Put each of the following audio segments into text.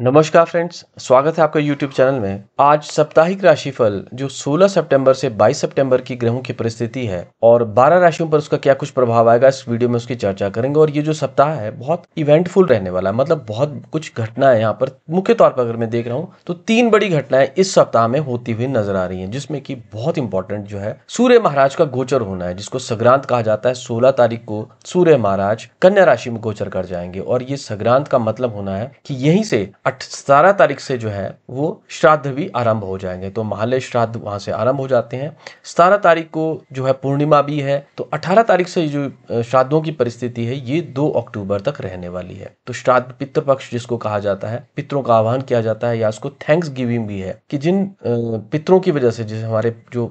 नमस्कार फ्रेंड्स स्वागत है आपका यूट्यूब चैनल में आज साप्ताहिक राशिफल जो 16 सितंबर से 22 सितंबर की ग्रहों की परिस्थिति है और 12 राशियों पर उसका क्या कुछ प्रभाव आएगा इस वीडियो में उसकी चर्चा करेंगे और ये जो सप्ताह है बहुत इवेंटफुल रहने वाला है मतलब बहुत कुछ घटनाएं यहाँ पर मुख्य तौर पर अगर मैं देख रहा हूँ तो तीन बड़ी घटनाएं इस सप्ताह में होती हुई नजर आ रही है जिसमें की बहुत इंपॉर्टेंट जो है सूर्य महाराज का गोचर होना है जिसको संग्रांत कहा जाता है सोलह तारीख को सूर्य महाराज कन्या राशि में गोचर कर जाएंगे और ये संग्रांत का मतलब होना है की यही से अठारह तारीख से जो है वो श्राद्ध भी आरंभ हो जाएंगे तो महाले श्राद्ध वहाँ से आरंभ हो जाते हैं सतारह तारीख को जो है पूर्णिमा भी है तो अठारह तारीख से जो श्राद्धों की परिस्थिति है ये दो अक्टूबर तक रहने वाली है तो श्राद्ध पितृ पक्ष जिसको कहा जाता है पितरों का आह्वान किया जाता है या उसको थैंक्स गिविंग भी है कि जिन पितरों की वजह से जैसे हमारे जो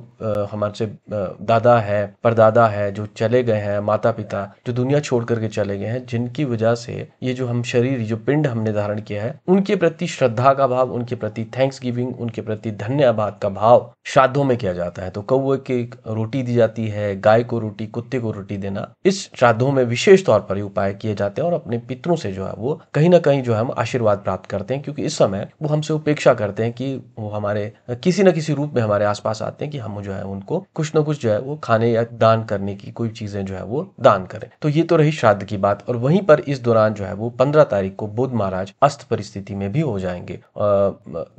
हमारे से दादा है परदादा है जो चले गए हैं माता पिता जो दुनिया छोड़ करके चले गए हैं जिनकी वजह से ये जो हम शरीर जो पिंड हमने धारण किया है उनकी उनके प्रति श्रद्धा का भाव उनके प्रति थैंक्स गिविंग उनके प्रति धन्यवाद का भाव श्राद्धों में किया जाता है तो कौए की रोटी दी जाती है गाय को रोटी कुत्ते को रोटी देना इस श्राद्धों में विशेष तौर पर उपाय किए जाते हैं और अपने पितरों से जो है वो कहीं ना कहीं जो है हम आशीर्वाद प्राप्त करते हैं क्योंकि इस समय वो हमसे उपेक्षा करते हैं कि वो हमारे किसी न किसी रूप में हमारे आसपास आते हैं कि हम जो है उनको कुछ ना कुछ जो है वो खाने या दान करने की कोई चीजें जो है वो दान करें तो ये तो रही श्राद्ध की बात और वहीं पर इस दौरान जो है वो पंद्रह तारीख को बुद्ध महाराज अस्त परिस्थिति में भी हो जाएंगे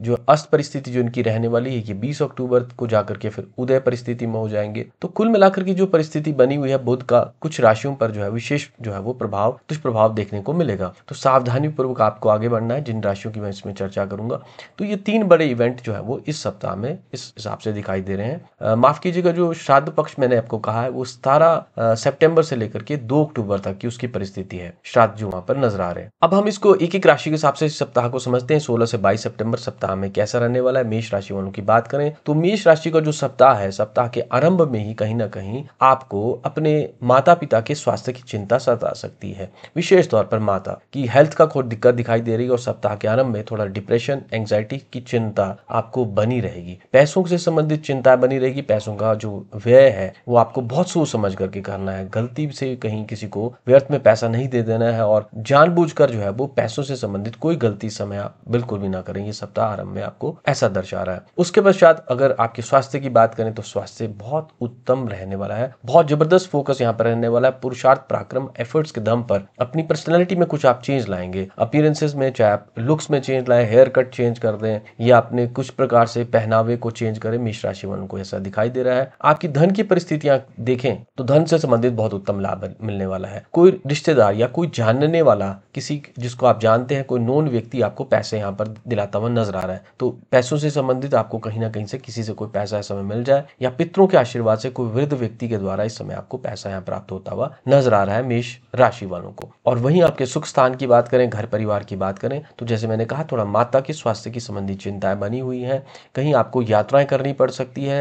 जो अस्त परिस्थिति जो इनकी रहने वाली है ये 20 अक्टूबर को जाकर के फिर उदय परिस्थिति में हो जाएंगे तो कुल मिलाकर की जो परिस्थिति बनी हुई है बुद्ध का कुछ राशियों पर जो है विशेष जो है वो प्रभाव दुष्प्रभाव देखने को मिलेगा तो सावधानी पूर्वक आपको आगे बढ़ना है जिन राशियों की मैं इसमें चर्चा करूंगा तो ये तीन बड़े इवेंट जो है वो इस सप्ताह में इस हिसाब से दिखाई दे रहे हैं माफ कीजिएगा जो श्राद्ध पक्ष मैंने आपको कहा है वो सतारह सेप्टेम्बर से लेकर के दो अक्टूबर तक की उसकी परिस्थिति है श्राद्ध जो वहां पर नजर आ रहे हैं अब हम इसको एक एक राशि के हिसाब से सप्ताह सप्ताह को समझते हैं 16 से 22 सितंबर सप्ताह में कैसा रहने वाला है मेष राशि वालों की बात करें तो मेष राशि का जो सप्ताह है सप्ताह के आरंभ में ही कहीं ना कहीं आपको अपने माता पिता के स्वास्थ्य की चिंता सता सकती है विशेष तौर पर माता की हेल्थ का खुद दिक्कत दिखाई दे रही है और सप्ताह के आरंभ में थोड़ा डिप्रेशन एंग्जाइटी की चिंता आपको बनी रहेगी पैसों से संबंधित चिंता बनी रहेगी पैसों का जो व्यय है वो आपको बहुत सोच समझ करके करना है गलती से कहीं किसी को व्यर्थ में पैसा नहीं दे देना है और जानबूझकर जो है वो पैसों से संबंधित कोई गलती समय आप बिल्कुल भी ना करें ये सप्ताह आरंभ में आपको ऐसा दर्शा रहा है उसके पश्चात अगर आपके स्वास्थ्य की बात करें तो स्वास्थ्य बहुत उत्तम रहने वाला है बहुत जबरदस्त फोकस यहाँ पर रहने वाला है पुरुषार्थ पराक्रम एफर्ट्स के दम पर अपनी पर्सनैलिटी में कुछ आप चेंज लाएंगे अपियरेंसेज में चाहे आप लुक्स में चेंज लाए हेयर कट चेंज कर दें या आपने कुछ प्रकार से पहनावे को चेंज करें मिश्र राशि वालों को ऐसा दिखाई दे रहा है आपकी धन की परिस्थितियां देखें तो धन से संबंधित बहुत उत्तम लाभ मिलने वाला है कोई रिश्तेदार या कोई जानने वाला किसी जिसको आप जानते हैं कोई नोन व्यक्ति व्यक्ति आपको पैसे यहाँ पर दिलाता हुआ नजर आ रहा है तो पैसों से संबंधित आपको कहीं ना कहीं से किसी से कोई पैसा इस समय मिल जाए या पितरों के आशीर्वाद से कोई वृद्ध व्यक्ति के द्वारा इस समय आपको पैसा यहाँ प्राप्त होता हुआ नजर आ रहा है मेष राशि वालों को और वहीं आपके सुख स्थान की बात करें घर परिवार की बात करें तो जैसे मैंने कहा थोड़ा माता के स्वास्थ्य की संबंधी चिंताएं बनी हुई है कहीं आपको यात्राएं करनी पड़ सकती है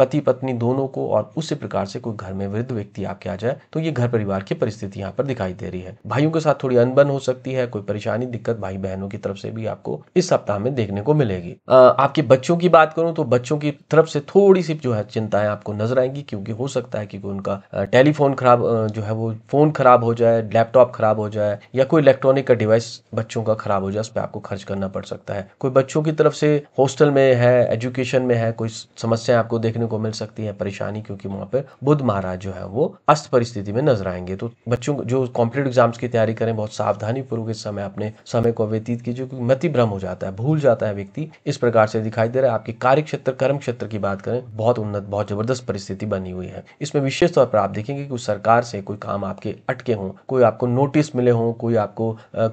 पति पत्नी दोनों को और उसी प्रकार से कोई घर में वृद्ध व्यक्ति आपके आ जाए तो ये घर परिवार की परिस्थिति यहाँ पर दिखाई दे रही है भाइयों के साथ थोड़ी अनबन हो सकती है कोई परेशानी दिक्कत भाई बहनों की तरफ से भी आपको इस सप्ताह में देखने को मिलेगी आपके बच्चों की बात करूं तो बच्चों की तरफ से थोड़ी सी जो है चिंताएं आपको नजर आएंगी क्योंकि हो सकता है कि उनका टेलीफोन खराब जो है वो फोन खराब हो जाए लैपटॉप खराब हो जाए या कोई इलेक्ट्रॉनिक का डिवाइस बच्चों का खराब हो जाए उस पर आपको खर्च करना पड़ सकता है कोई बच्चों की तरफ से हॉस्टल में है एजुकेशन में है कोई समस्या आपको देखने को मिल सकती है परेशानी क्योंकि वहां पर बुद्ध महाराज जो है वो अस्त परिस्थिति में नजर आएंगे तो बच्चों जो कॉम्पिटेटिव एग्जाम्स की तैयारी करें बहुत सावधानी पूर्वक इस समय अपने समय को व्यतीत कीजिए क्योंकि मति भ्रम हो जाता है भूल जाता है व्यक्ति इस प्रकार से दिखाई दे रहा है आपके कार्य क्षेत्र कर्म क्षेत्र की बात करें बहुत उन्नत बहुत जबरदस्त परिस्थिति बनी हुई है इसमें विशेष तौर पर आप देखेंगे कि सरकार से कोई काम आपके अटके हों कोई आपको नोटिस मिले हों कोई आपको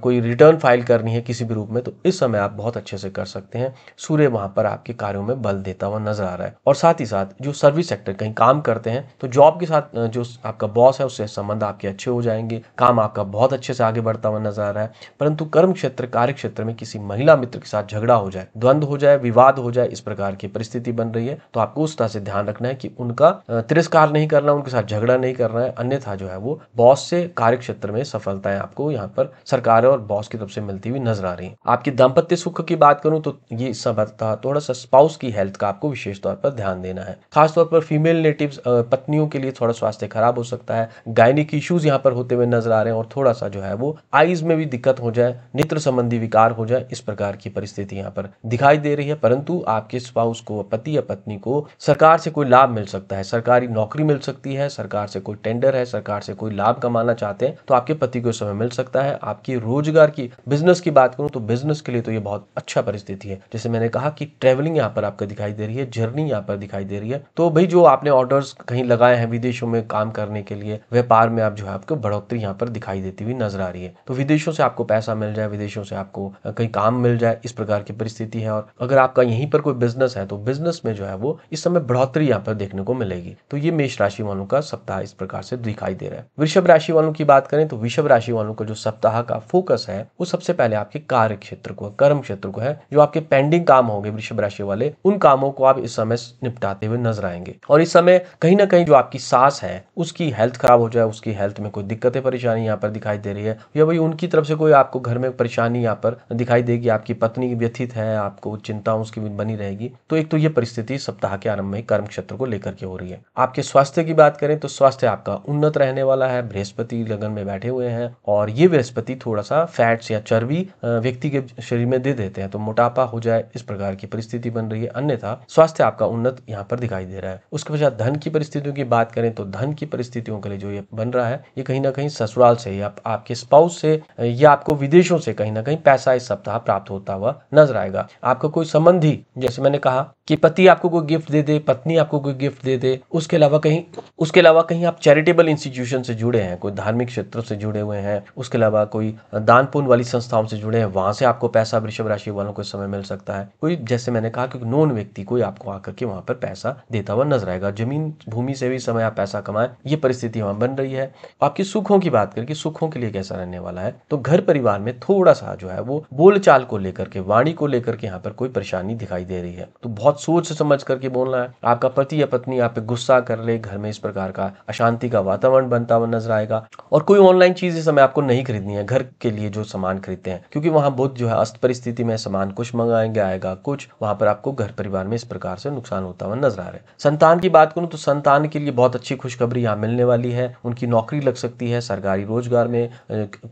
कोई रिटर्न फाइल करनी है किसी भी रूप में तो इस समय आप बहुत अच्छे से कर सकते हैं सूर्य वहां पर आपके कार्यों में बल देता हुआ नजर आ रहा है और साथ ही साथ जो सर्विस सेक्टर कहीं काम करते हैं तो जॉब के साथ जो आपका बॉस है उससे संबंध आपके अच्छे हो जाएंगे काम आपका बहुत अच्छे से आगे बढ़ता हुआ नजर आ रहा है परंतु कर्म क्षेत्र कार्य क्षेत्र में किसी महिला मित्र के साथ झगड़ा हो जाए द्वंद हो जाए विवाद हो जाए इस प्रकार की परिस्थिति बन रही है तो आपको उस तरह से ध्यान रखना है कि उनका तिरस्कार नहीं करना उनके साथ झगड़ा नहीं करना है अन्यथा जो है वो बॉस से कार्य क्षेत्र में सफलताएं आपको यहाँ पर सरकार और बॉस की तरफ से मिलती हुई नजर आ रही है आपकी दाम्पत्य सुख की बात करूं तो ये इस सफलता थोड़ा सा स्पाउस की हेल्थ का आपको विशेष तौर पर ध्यान देना है खासतौर पर फीमेल नेटिव पत्नियों के लिए थोड़ा स्वास्थ्य खराब हो सकता है गायनिक इश्यूज यहाँ पर होते हुए नजर आ रहे हैं और थोड़ा सा जो है वो आईज में भी दिक्कत हो जाए नेत्र संबंधी बेकार हो जाए इस प्रकार की परिस्थिति यहाँ पर दिखाई दे रही है परंतु आपके स्पाउस को पति या पत्नी को सरकार से कोई लाभ मिल सकता है सरकारी नौकरी मिल सकती है सरकार से कोई टेंडर है सरकार से कोई लाभ कमाना चाहते हैं तो आपके पति को समय मिल सकता है आपकी रोजगार की बिजनेस की बात करूं तो बिजनेस के लिए तो ये बहुत अच्छा परिस्थिति है जैसे मैंने कहा कि ट्रेवलिंग यहाँ पर आपको दिखाई दे रही है जर्नी यहाँ पर दिखाई दे रही है तो भाई जो आपने ऑर्डर कहीं लगाए हैं विदेशों में काम करने के लिए व्यापार में आप जो है आपको बढ़ोतरी यहाँ पर दिखाई देती हुई नजर आ रही है तो विदेशों से आपको पैसा मिल जाए विदेशों से आपको आपको कहीं काम मिल जाए इस प्रकार की परिस्थिति है और अगर आपका यहीं पर कोई बिजनेस है तो बिजनेस में जो है वो इस समय बढ़ोतरी यहाँ पर देखने को मिलेगी तो ये मेष राशि वालों का सप्ताह इस प्रकार से दिखाई दे रहा है वृषभ राशि वालों की बात करें तो वृषभ राशि वालों का जो सप्ताह का फोकस है वो सबसे पहले आपके कार्य क्षेत्र को कर्म क्षेत्र को है जो आपके पेंडिंग काम होंगे वृषभ राशि वाले उन कामों को आप इस समय निपटाते हुए नजर आएंगे और इस समय कहीं ना कहीं जो आपकी सास है उसकी हेल्थ खराब हो जाए उसकी हेल्थ में कोई दिक्कतें परेशानी यहाँ पर दिखाई दे रही है या भाई उनकी तरफ से कोई आपको घर में परेशानी यहाँ पर पर दिखाई देगी आपकी पत्नी व्यथित है आपको चिंता उसकी बनी रहेगी तो एक तो ये परिस्थिति सप्ताह के आरंभ में कर्म क्षेत्र को लेकर के हो रही है आपके स्वास्थ्य की बात करें तो स्वास्थ्य आपका उन्नत रहने वाला है बृहस्पति लगन में बैठे हुए हैं और ये बृहस्पति थोड़ा सा फैट्स या चर्बी व्यक्ति के शरीर में दे देते हैं तो मोटापा हो जाए इस प्रकार की परिस्थिति बन रही है अन्यथा स्वास्थ्य आपका उन्नत यहाँ पर दिखाई दे रहा है उसके पश्चात धन की परिस्थितियों की बात करें तो धन की परिस्थितियों के लिए जो ये बन रहा है ये कहीं ना कहीं ससुराल से या आपके स्पाउस से या आपको विदेशों से कहीं ना कहीं पैसे ऐसा इस सप्ताह प्राप्त होता हुआ नजर आएगा आपका कोई संबंधी जैसे मैंने कहा कि पति आपको कोई गिफ्ट दे दे पत्नी आपको कोई गिफ्ट दे दे उसके अलावा कहीं उसके अलावा कहीं आप चैरिटेबल इंस्टीट्यूशन से जुड़े हैं कोई धार्मिक क्षेत्र से जुड़े हुए हैं उसके अलावा कोई दान पुण्य वाली संस्थाओं से जुड़े हैं वहां से आपको पैसा वृषभ राशि वालों को समय मिल सकता है कोई जैसे मैंने कहा कि नॉन व्यक्ति कोई आपको आकर के वहां पर पैसा देता हुआ नजर आएगा जमीन भूमि से भी समय आप पैसा कमाए ये परिस्थिति वहां बन रही है आपकी सुखों की बात करके सुखों के लिए कैसा रहने वाला है तो घर परिवार में थोड़ा सा जो है वो बोलचाल को लेकर के वाणी को लेकर के यहाँ पर कोई परेशानी दिखाई दे रही है तो बहुत सोच समझ करके बोलना है आपका पति या पत्नी आप पे गुस्सा कर ले घर में इस प्रकार का अशांति का वातावरण बनता हुआ नजर आएगा और कोई ऑनलाइन चीज इस समय आपको नहीं खरीदनी है घर के लिए जो सामान खरीदते हैं क्योंकि वहां बुद्ध जो है अस्त परिस्थिति में सामान कुछ मंगाएंगे आएगा कुछ वहां पर आपको घर परिवार में इस प्रकार से नुकसान होता हुआ नजर आ रहा है संतान की बात करूं तो संतान के लिए बहुत अच्छी खुशखबरी यहाँ मिलने वाली है उनकी नौकरी लग सकती है सरकारी रोजगार में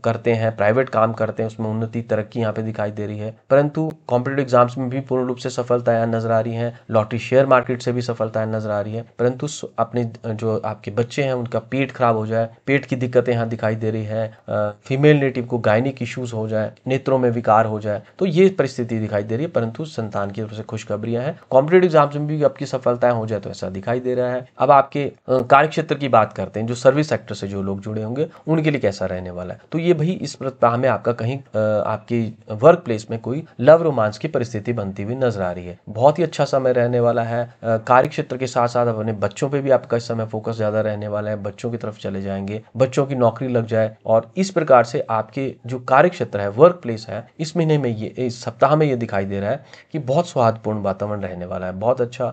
करते हैं प्राइवेट काम करते हैं उसमें उन्नति तरक्की यहाँ पे दिखाई दे रही है परंतु कॉम्पिटेटिव एग्जाम्स में भी पूर्ण रूप से सफलता यहाँ नजर आ रही है है लॉटरी शेयर मार्केट से भी सफलताएं नजर आ रही है परंतु अपने जो आपके बच्चे हैं उनका पेट खराब हो जाए पेट की दिक्कतें यहाँ दिखाई दे रही है फीमेल नेटिव को गायनिक इश्यूज हो जाए नेत्रों में विकार हो जाए तो ये परिस्थिति दिखाई दे रही है परंतु संतान की तरफ से खुशखबरियां हैं कॉम्पिटेटिव एग्जाम्स में भी आपकी सफलताएं हो जाए तो ऐसा दिखाई दे रहा है अब आपके कार्यक्षेत्र की बात करते हैं जो सर्विस सेक्टर से जो लोग जुड़े होंगे उनके लिए कैसा रहने वाला है तो ये भाई इस सप्ताह में आपका कहीं आपके वर्क प्लेस में कोई लव रोमांस की परिस्थिति बनती हुई नजर आ रही है बहुत ही अच्छा अच्छा समय रहने वाला है कार्य क्षेत्र के साथ साथ अपने बच्चों पे भी आपका इस समय फोकस ज़्यादा रहने वाला है बच्चों की तरफ चले जाएंगे बच्चों की नौकरी लग जाए और इस प्रकार से आपके जो कार्य क्षेत्र है वर्क प्लेस है इस महीने में ये इस सप्ताह में ये दिखाई दे रहा है कि बहुत स्वादपूर्ण वातावरण रहने वाला है बहुत अच्छा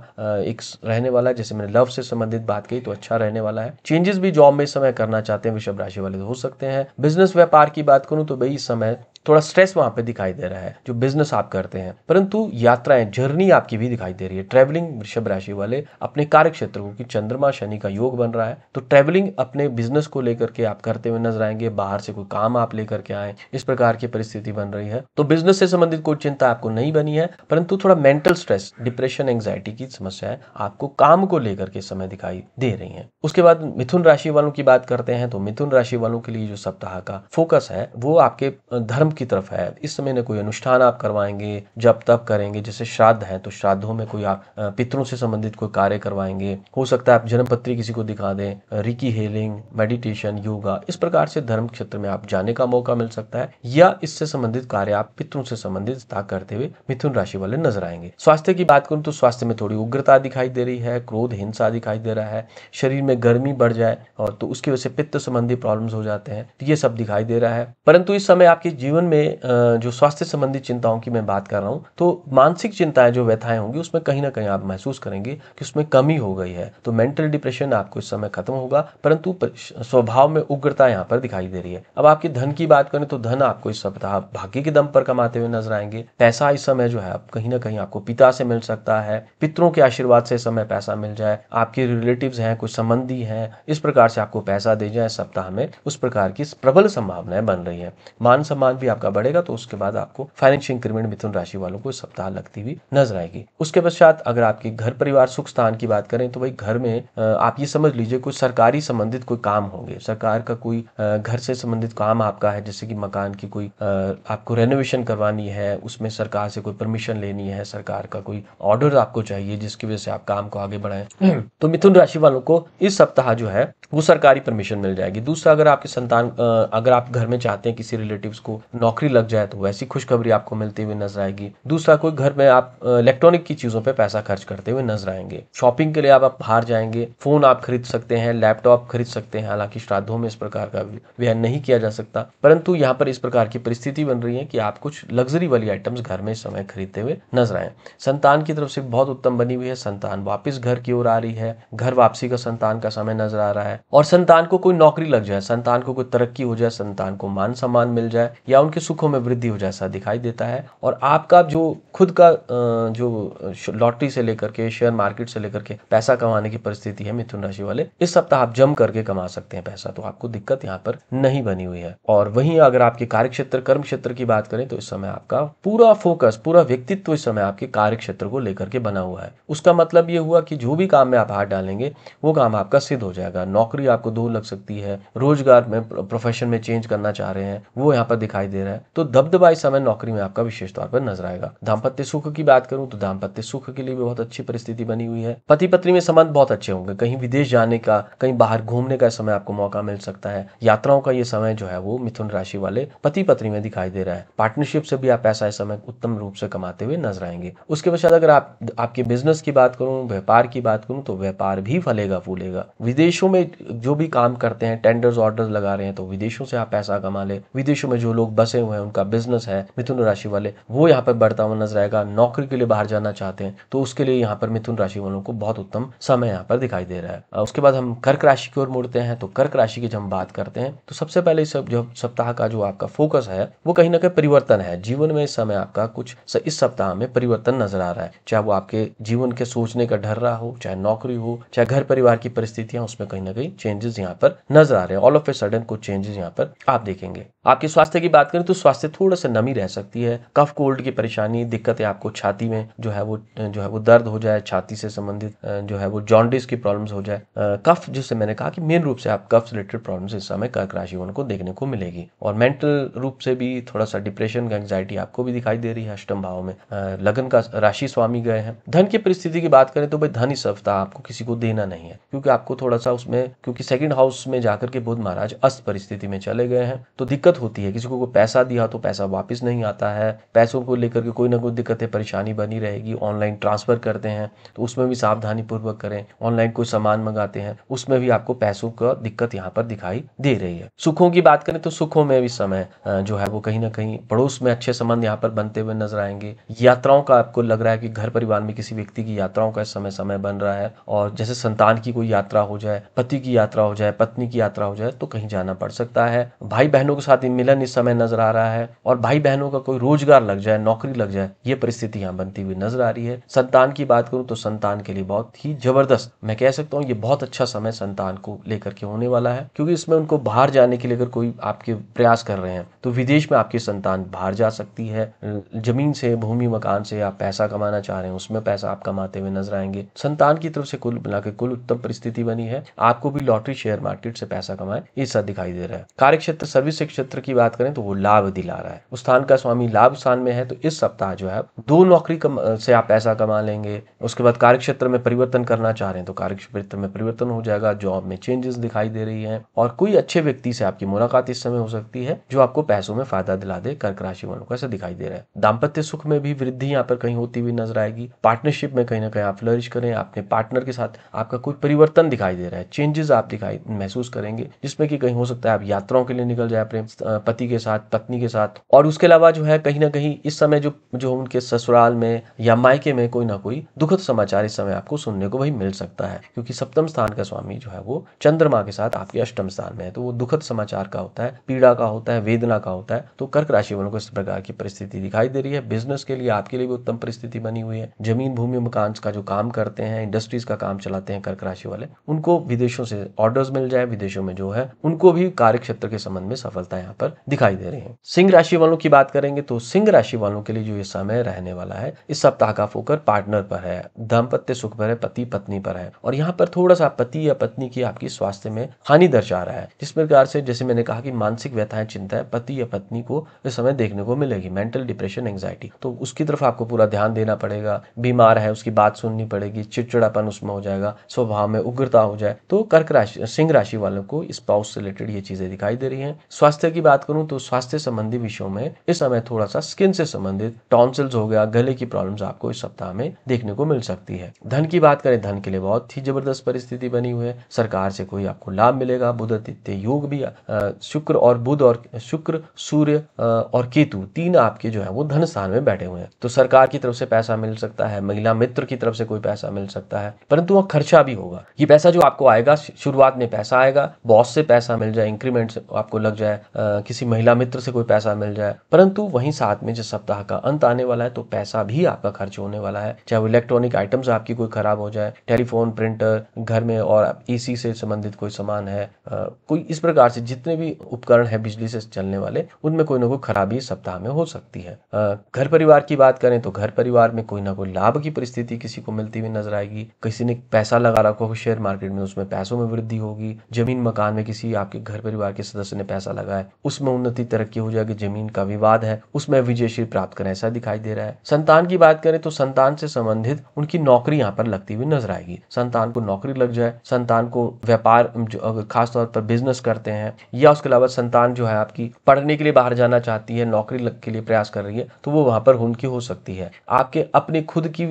एक रहने वाला है जैसे मैंने लव से संबंधित बात कही तो अच्छा रहने वाला है चेंजेस भी जॉब में इस समय करना चाहते हैं वृषभ राशि वाले तो हो सकते हैं बिजनेस व्यापार की बात करूं तो भाई इस समय थोड़ा स्ट्रेस वहां पे दिखाई दे रहा है जो बिजनेस आप करते हैं परंतु यात्राएं जर्नी आपकी भी दिखाई दे रही है ट्रेवलिंग वृषभ राशि वाले अपने कार्य क्षेत्र को चंद्रमा शनि का योग बन रहा है तो ट्रेवलिंग अपने बिजनेस को लेकर के आप करते हुए नजर आएंगे बाहर से कोई काम आप लेकर के आए इस प्रकार की परिस्थिति बन रही है तो बिजनेस से संबंधित कोई चिंता आपको नहीं बनी है परंतु थोड़ा मेंटल स्ट्रेस डिप्रेशन एंग्जाइटी की समस्या आपको काम को लेकर के समय दिखाई दे रही है उसके बाद मिथुन राशि वालों की बात करते हैं तो मिथुन राशि वालों के लिए जो सप्ताह का फोकस है वो आपके धर्म की तरफ है इस समय न कोई अनुष्ठान आप करवाएंगे जब तब करेंगे जैसे श्राद्ध है तो श्राद्धों में कोई आप पितरों से संबंधित कोई कार्य करवाएंगे हो सकता है आप जन्मपत्री किसी को दिखा दें रिकी हेलिंग मेडिटेशन योगा इस प्रकार से धर्म क्षेत्र में आप जाने का मौका मिल सकता है या इससे संबंधित कार्य आप पितरों से संबंधित करते हुए मिथुन राशि वाले नजर आएंगे स्वास्थ्य की बात करूं तो स्वास्थ्य में थोड़ी उग्रता दिखाई दे रही है क्रोध हिंसा दिखाई दे रहा है शरीर में गर्मी बढ़ जाए और तो उसकी वजह से पित्त संबंधी प्रॉब्लम्स हो जाते हैं तो ये सब दिखाई दे रहा है परंतु इस समय आपके जीवन में जो स्वास्थ्य संबंधी चिंताओं की मैं बात कर रहा हूँ तो मानसिक चिंताएं जो व्यथाएं होंगी उसमें कहीं ना कहीं आप महसूस करेंगे कि उसमें कमी हो गई है तो मेंटल डिप्रेशन आपको इस समय खत्म होगा परंतु स्वभाव में उग्रता यहाँ पर दिखाई दे रही है अब आपकी धन की बात करें तो धन आपको इस सप्ताह भाग्य के दम पर कमाते हुए नजर आएंगे पैसा इस समय जो है आप कहीं ना कहीं आपको पिता से मिल सकता है पितरों के आशीर्वाद से समय पैसा मिल जाए आपके रिलेटिव हैं कुछ संबंधी हैं इस प्रकार से आपको पैसा दे जाए सप्ताह में उस प्रकार की प्रबल संभावनाएं बन रही है मान सम्मान भी आप आपका बढ़ेगा तो उसके बाद आपको फाइनेंशियल इंक्रीमेंट मिथुन राशि वालों को सप्ताह लगती हुई नजर आएगी उसके पश्चात अगर आपके घर परिवार सुख स्थान की बात करें तो भाई घर में आप ये समझ लीजिए कुछ सरकारी संबंधित कोई काम होंगे सरकार का कोई घर से संबंधित काम आपका है जैसे कि मकान की कोई आपको रेनोवेशन करवानी है उसमें सरकार से कोई परमिशन लेनी है सरकार का कोई ऑर्डर आपको चाहिए जिसकी वजह से आप काम को आगे बढ़ाएं तो मिथुन राशि वालों को इस सप्ताह जो है वो सरकारी परमिशन मिल जाएगी दूसरा अगर आपके संतान अगर आप घर में चाहते हैं किसी रिलेटिव्स को नौकरी लग जाए तो वैसी खुशखबरी आपको मिलती हुई नजर आएगी दूसरा कोई घर में आप इलेक्ट्रॉनिक की चीजों पर पैसा खर्च करते हुए नजर आएंगे शॉपिंग के लिए आप, बाहर जाएंगे फोन आप खरीद सकते हैं लैपटॉप खरीद सकते हैं हालांकि श्राद्धों में इस प्रकार का व्यय नहीं किया जा सकता परंतु यहाँ पर इस प्रकार की परिस्थिति बन रही है कि आप कुछ लग्जरी वाली आइटम्स घर में समय खरीदते हुए नजर आए संतान की तरफ से बहुत उत्तम बनी हुई है संतान वापिस घर की ओर आ रही है घर वापसी का संतान का समय नजर आ रहा है और संतान को कोई नौकरी लग जाए संतान को कोई तरक्की हो जाए संतान को मान सम्मान मिल जाए या काम के सुखों में वृद्धि हो जैसा दिखाई देता है और आपका जो खुद का जो लॉटरी से लेकर के शेयर मार्केट से लेकर के पैसा कमाने की परिस्थिति है मिथुन राशि वाले इस सप्ताह आप जम करके कमा सकते हैं पैसा तो आपको दिक्कत यहाँ पर नहीं बनी हुई है और वहीं अगर आपके कार्य क्षेत्र कर्म क्षेत्र की बात करें तो इस समय आपका पूरा फोकस पूरा व्यक्तित्व इस समय आपके कार्य क्षेत्र को लेकर के बना हुआ है उसका मतलब ये हुआ कि जो भी काम में आप हाथ डालेंगे वो काम आपका सिद्ध हो जाएगा नौकरी आपको दूर लग सकती है रोजगार में प्रोफेशन में चेंज करना चाह रहे हैं वो यहाँ पर दिखाई दे दे रहा है तो दबदबा इस समय नौकरी में आपका विशेष तौर पर नजर आएगा दाम्पत्य सुख की बात करूं तो दाम्पत्य सुख के लिए भी बहुत अच्छी परिस्थिति बनी हुई है पति पत्नी में संबंध बहुत अच्छे होंगे कहीं विदेश जाने का कहीं बाहर घूमने का समय आपको मौका मिल सकता है यात्राओं का ये समय जो है वो मिथुन राशि वाले पति पत्नी में दिखाई दे रहा है पार्टनरशिप से भी आप पैसा इस समय उत्तम रूप से कमाते हुए नजर आएंगे उसके पश्चात अगर आप आपके बिजनेस की बात करूं व्यापार की बात करूं तो व्यापार भी फलेगा फूलेगा विदेशों में जो भी काम करते हैं टेंडर्स ऑर्डर लगा रहे हैं तो विदेशों से आप पैसा कमा ले विदेशों में जो लोग बस फंसे हुए हैं उनका बिजनेस है मिथुन राशि वाले वो यहाँ पर बढ़ता हुआ नजर आएगा नौकरी के लिए बाहर जाना चाहते हैं तो उसके लिए यहाँ पर मिथुन राशि वालों को बहुत उत्तम समय यहाँ पर दिखाई दे रहा है उसके बाद हम कर्क राशि की ओर मुड़ते हैं तो कर्क राशि की जब हम बात करते हैं तो सबसे पहले इस सब जो सप्ताह का जो आपका फोकस है वो कहीं ना कहीं परिवर्तन है जीवन में इस समय आपका कुछ इस सप्ताह में परिवर्तन नजर आ रहा है चाहे वो आपके जीवन के सोचने का ढर रहा हो चाहे नौकरी हो चाहे घर परिवार की परिस्थितियां उसमें कहीं ना कहीं चेंजेस यहाँ पर नजर आ रहे हैं ऑल ऑफ ए सडन कुछ चेंजेस यहाँ पर आप देखेंगे आपके स्वास्थ्य की बात करें तो स्वास्थ्य थोड़ा सा नमी रह सकती है कफ कोल्ड की परेशानी दिक्कत है आपको छाती में जो है वो जो है वो दर्द हो जाए छाती से संबंधित जो है वो जॉन्डिस की प्रॉब्लम्स हो जाए कफ जिससे मैंने कहा कि मेन रूप से आप कफ रिलेटेड प्रॉब्लम्स इस समय कर्क राशि वालों को देखने को मिलेगी और मेंटल रूप से भी थोड़ा सा डिप्रेशन का एंग्जाइटी आपको भी दिखाई दे रही है अष्टम भाव में लगन का राशि स्वामी गए हैं धन की परिस्थिति की बात करें तो भाई धन इस सप्ताह आपको किसी को देना नहीं है क्योंकि आपको थोड़ा सा उसमें क्योंकि सेकंड हाउस में जाकर के बुद्ध महाराज अस्त परिस्थिति में चले गए हैं तो दिक्कत होती है किसी को पैसे पैसा दिया तो पैसा वापस नहीं आता है पैसों को लेकर के कोई ना कोई दिक्कतें परेशानी बनी रहेगी ऑनलाइन ट्रांसफ़र करते हैं तो उसमें भी सावधानी पूर्वक करें ऑनलाइन कोई सामान मंगाते हैं उसमें भी आपको पैसों का दिक्कत यहाँ पर दिखाई दे रही है सुखों की बात करें तो सुखों में भी समय जो है वो कहीं ना कहीं पड़ोस में अच्छे संबंध यहाँ पर बनते हुए नजर आएंगे यात्राओं का आपको लग रहा है कि घर परिवार में किसी व्यक्ति की यात्राओं का समय समय बन रहा है और जैसे संतान की कोई यात्रा हो जाए पति की यात्रा हो जाए पत्नी की यात्रा हो जाए तो कहीं जाना पड़ सकता है भाई बहनों के साथ मिलन इस समय नजर नजर आ रहा है और भाई बहनों का कोई रोजगार लग जाए नौकरी लग जाए ये परिस्थिति यहाँ बनती हुई नजर आ रही है संतान की बात करूँ तो संतान के लिए बहुत ही जबरदस्त मैं कह सकता हूँ ये बहुत अच्छा समय संतान को लेकर के होने वाला है क्योंकि इसमें उनको बाहर जाने के लिए अगर कोई आपके प्रयास कर रहे हैं तो विदेश में आपकी संतान बाहर जा सकती है जमीन से भूमि मकान से आप पैसा कमाना चाह रहे हैं उसमें पैसा आप कमाते हुए नजर आएंगे संतान की तरफ से कुल मिला कुल उत्तम परिस्थिति बनी है आपको भी लॉटरी शेयर मार्केट से पैसा कमाए ऐसा दिखाई दे रहा है कार्य क्षेत्र सर्विस क्षेत्र की बात करें तो वो लाभ दिला रहा है उस स्थान का स्वामी लाभ स्थान में है तो इस सप्ताह जो है दो नौकरी कम, से आप पैसा कमा लेंगे उसके बाद कार्य क्षेत्र में परिवर्तन करना चाह रहे हैं तो कार्य क्षेत्र में परिवर्तन हो जाएगा जॉब में चेंजेस दिखाई दे रही है और कोई अच्छे व्यक्ति से आपकी मुलाकात इस समय हो सकती है जो आपको पैसों में फायदा दिला दे कर्क राशि वालों को ऐसा दिखाई दे रहा है दाम्पत्य सुख में भी वृद्धि यहाँ पर कहीं होती हुई नजर आएगी पार्टनरशिप में कहीं ना कहीं आप फ्लरिश करें अपने पार्टनर के साथ आपका कोई परिवर्तन दिखाई दे रहा है चेंजेस आप दिखाई महसूस करेंगे जिसमें कि कहीं हो सकता है आप यात्राओं के लिए निकल जाए अपने पति के साथ पत्नी के साथ और उसके अलावा जो है कहीं ना कहीं इस समय जो जो उनके ससुराल में या मायके में कोई ना कोई दुखद समाचार इस समय आपको सुनने को भी मिल सकता है क्योंकि सप्तम स्थान का स्वामी जो है वो चंद्रमा के साथ आपके अष्टम स्थान में है तो वो दुखद समाचार का होता है पीड़ा का होता है वेदना का होता है तो कर्क राशि वालों को इस प्रकार की परिस्थिति दिखाई दे रही है बिजनेस के लिए आपके लिए भी उत्तम परिस्थिति बनी हुई है जमीन भूमि मकान का जो काम करते हैं इंडस्ट्रीज का काम चलाते हैं कर्क राशि वाले उनको विदेशों से ऑर्डर्स मिल जाए विदेशों में जो है उनको भी कार्य क्षेत्र के संबंध में सफलता यहाँ पर दिखाई दे रही है रहे हैं सिंह राशि वालों की बात करेंगे तो सिंह राशि वालों के लिए जो ये समय रहने वाला है इस सप्ताह का फोकर पार्टनर पर है दाम्पत्य सुख पर है पति पत्नी पर है और यहाँ पर थोड़ा सा पति या पत्नी की आपकी स्वास्थ्य में हानि दर्शा रहा है जिस प्रकार से जैसे मैंने कहा कि मानसिक व्यथाएं चिंता पति या पत्नी को इस समय देखने को मिलेगी मेंटल डिप्रेशन एंग्जाइटी तो उसकी तरफ आपको पूरा ध्यान देना पड़ेगा बीमार है उसकी बात सुननी पड़ेगी चिड़चिड़ापन उसमें हो जाएगा स्वभाव में उग्रता हो जाए तो कर्क राशि सिंह राशि वालों को इस पाउस से रिलेटेड ये चीजें दिखाई दे रही है स्वास्थ्य की बात करूं तो स्वास्थ्य स्वास्थ्य संबंधी विषयों में इस समय थोड़ा सा स्किन से संबंधित टॉन्सिल्स हो गया गले की प्रॉब्लम्स आपको इस सप्ताह में देखने को मिल सकती है धन की बात करें धन के लिए बहुत ही जबरदस्त परिस्थिति बनी हुई है सरकार से कोई आपको लाभ मिलेगा बुध आदित्य योग भी शुक्र और बुध और शुक्र सूर्य और केतु तीन आपके जो है वो धन स्थान में बैठे हुए हैं तो सरकार की तरफ से पैसा मिल सकता है महिला मित्र की तरफ से कोई पैसा मिल सकता है परंतु वह खर्चा भी होगा ये पैसा जो आपको आएगा शुरुआत में पैसा आएगा बॉस से पैसा मिल जाए इंक्रीमेंट आपको लग जाए किसी महिला मित्र मित्र से कोई पैसा मिल जाए परंतु वहीं साथ में जिस सप्ताह का अंत आने वाला है तो पैसा भी आपका खर्च होने वाला है चाहे वो इलेक्ट्रॉनिक आइटम्स आपकी कोई खराब हो जाए टेलीफोन प्रिंटर घर में और एसी e से संबंधित कोई सामान है कोई इस प्रकार से जितने भी उपकरण है बिजली से चलने वाले उनमें कोई ना कोई खराबी सप्ताह में हो सकती है घर परिवार की बात करें तो घर परिवार में कोई ना कोई लाभ की परिस्थिति किसी को मिलती हुई नजर आएगी किसी ने पैसा लगा रखा हो शेयर मार्केट में उसमें पैसों में वृद्धि होगी जमीन मकान में किसी आपके घर परिवार के सदस्य ने पैसा लगाया उसमें उन्नति तरह लड़की हो जाएगी जमीन का विवाद है उसमें विजयश्री प्राप्त करें ऐसा दिखाई दे रहा है संतान की बात करें तो संतान से संबंधित उनकी नौकरी यहाँ पर लगती हुई नजर आएगी संतान को नौकरी लग जाए संतान को व्यापार खासतौर पर बिजनेस करते हैं या उसके अलावा संतान जो है आपकी पढ़ने के लिए बाहर जाना चाहती है नौकरी के लिए प्रयास कर रही है तो वो वहां पर उनकी हो सकती है आपके अपने खुद की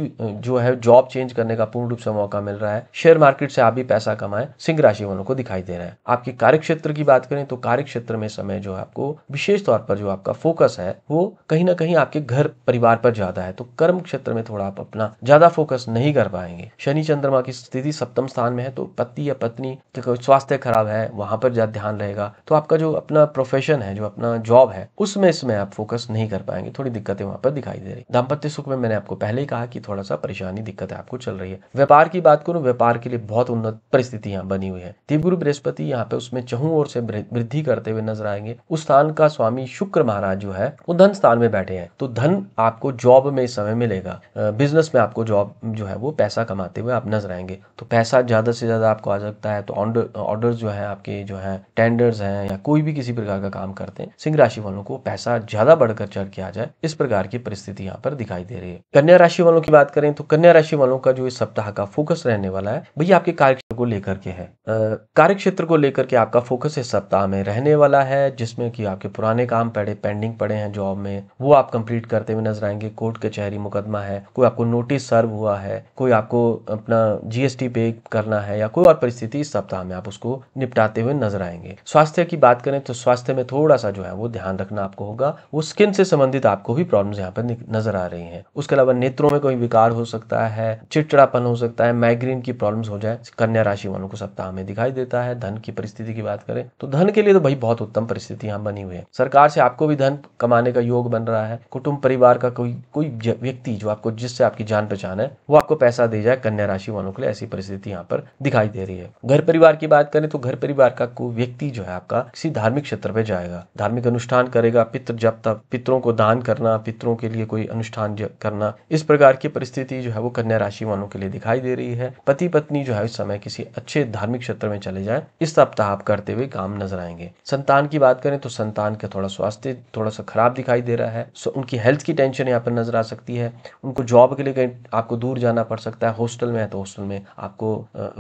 जो है जॉब चेंज करने का पूर्ण रूप से मौका मिल रहा है शेयर मार्केट से आप भी पैसा कमाएं सिंह राशि वालों को दिखाई दे रहा है आपके कार्य क्षेत्र की बात करें तो कार्य क्षेत्र में समय जो है आपको विशेष विशेष तौर पर जो आपका फोकस है वो कहीं ना कहीं आपके घर परिवार पर ज्यादा है तो कर्म क्षेत्र में थोड़ा आप अपना ज्यादा फोकस नहीं कर पाएंगे शनि चंद्रमा की स्थिति सप्तम स्थान में है तो पति या पत्नी स्वास्थ्य खराब है वहां पर ज्यादा ध्यान रहेगा तो आपका जो अपना प्रोफेशन है जो अपना जॉब है उसमें इसमें आप फोकस नहीं कर पाएंगे थोड़ी दिक्कतें वहां पर दिखाई दे रही दाम्पत्य सुख में मैंने आपको पहले ही कहा कि थोड़ा सा परेशानी दिक्कत आपको चल रही है व्यापार की बात करूं व्यापार के लिए बहुत उन्नत परिस्थितियां बनी हुई है देवगुरु बृहस्पति यहाँ पे उसमें चहु और से वृद्धि करते हुए नजर आएंगे उस स्थान का स्वामी शुक्र महाराज जो है वो धन स्थान में बैठे हैं तो धन आपको जॉब में इस समय मिलेगा बिजनेस में आपको जॉब जो है वो पैसा कमाते हुए आप नजर आएंगे तो पैसा ज़्यादा से ज़्यादा आपको आ सकता है तो ऑर्डर जो है आपके जो है टेंडर्स हैं या कोई भी किसी प्रकार का काम करते हैं सिंह राशि वालों को पैसा ज़्यादा बढ़कर चढ़ के आ जाए इस प्रकार की परिस्थिति यहाँ पर दिखाई दे रही है कन्या राशि वालों की बात करें तो कन्या राशि वालों का जो इस सप्ताह का फोकस रहने वाला है भैया आपके कार्यक्षेत्र को लेकर के है कार्यक्षेत्र को लेकर के आपका फोकस इस सप्ताह में रहने वाला है जिसमें कि आपके पुराने पुराने काम पड़े पेंडिंग पड़े हैं जॉब में वो आप कंप्लीट करते हुए नजर आएंगे कोर्ट कचहरी मुकदमा है कोई आपको नोटिस सर्व हुआ है कोई आपको अपना जीएसटी पे करना है या कोई और परिस्थिति इस सप्ताह में आप उसको निपटाते हुए नजर आएंगे स्वास्थ्य की बात करें तो स्वास्थ्य में थोड़ा सा जो है वो ध्यान रखना आपको होगा वो स्किन से संबंधित आपको भी प्रॉब्लम यहाँ पर नजर आ रही है उसके अलावा नेत्रों में कोई विकार हो सकता है चिड़चिड़ापन हो सकता है माइग्रेन की प्रॉब्लम हो जाए कन्या राशि वालों को सप्ताह में दिखाई देता है धन की परिस्थिति की बात करें तो धन के लिए तो भाई बहुत उत्तम परिस्थिति यहाँ बनी हुई है सरकार से आपको भी धन कमाने का योग बन रहा है कुटुंब परिवार का कोई कोई व्यक्ति जो आपको जिससे आपकी जान पहचान है वो आपको पैसा दे जाए कन्या राशि वालों के लिए ऐसी परिस्थिति यहाँ पर दिखाई दे रही है घर परिवार की बात करें तो घर परिवार का कोई व्यक्ति जो है आपका किसी धार्मिक क्षेत्र में जाएगा धार्मिक अनुष्ठान करेगा पित्र जब तक पित्रों को दान करना पित्रों के लिए कोई अनुष्ठान करना इस प्रकार की परिस्थिति जो है वो कन्या राशि वालों के लिए दिखाई दे रही है पति पत्नी जो है इस समय किसी अच्छे धार्मिक क्षेत्र में चले जाए इस सप्ताह आप करते हुए काम नजर आएंगे संतान की बात करें तो संतान का थोड़ा स्वास्थ्य थोड़ा सा खराब दिखाई दे रहा है सो उनकी हेल्थ की टेंशन यहाँ पर नजर आ सकती है उनको जॉब के लिए कहीं आपको दूर जाना पड़ सकता है हॉस्टल में है तो हॉस्टल में आपको